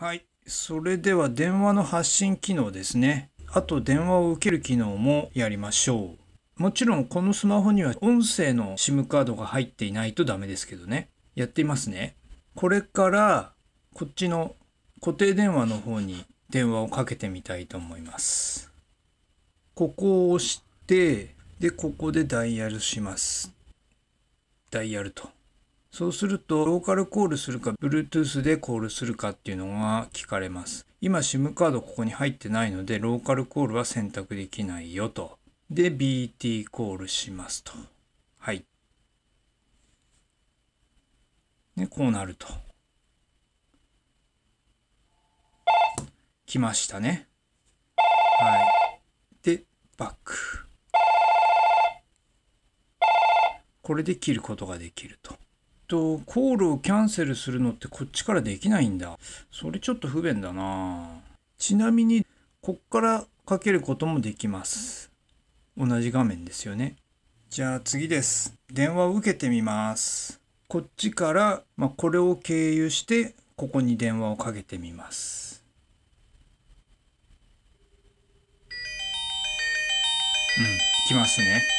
はい。それでは電話の発信機能ですね。あと電話を受ける機能もやりましょう。もちろんこのスマホには音声の SIM カードが入っていないとダメですけどね。やってみますね。これからこっちの固定電話の方に電話をかけてみたいと思います。ここを押して、で、ここでダイヤルします。ダイヤルと。そうすると、ローカルコールするか、Bluetooth でコールするかっていうのが聞かれます。今 SIM カードここに入ってないので、ローカルコールは選択できないよと。で、BT コールしますと。はい。ね、こうなると。来ましたね。はい。で、バック。これで切ることができると。と、コールをキャンセルするのってこっちからできないんだ。それちょっと不便だなちなみに、こっからかけることもできます。同じ画面ですよね。じゃあ次です。電話を受けてみます。こっちから、まあ、これを経由して、ここに電話をかけてみます。うん、来ますね。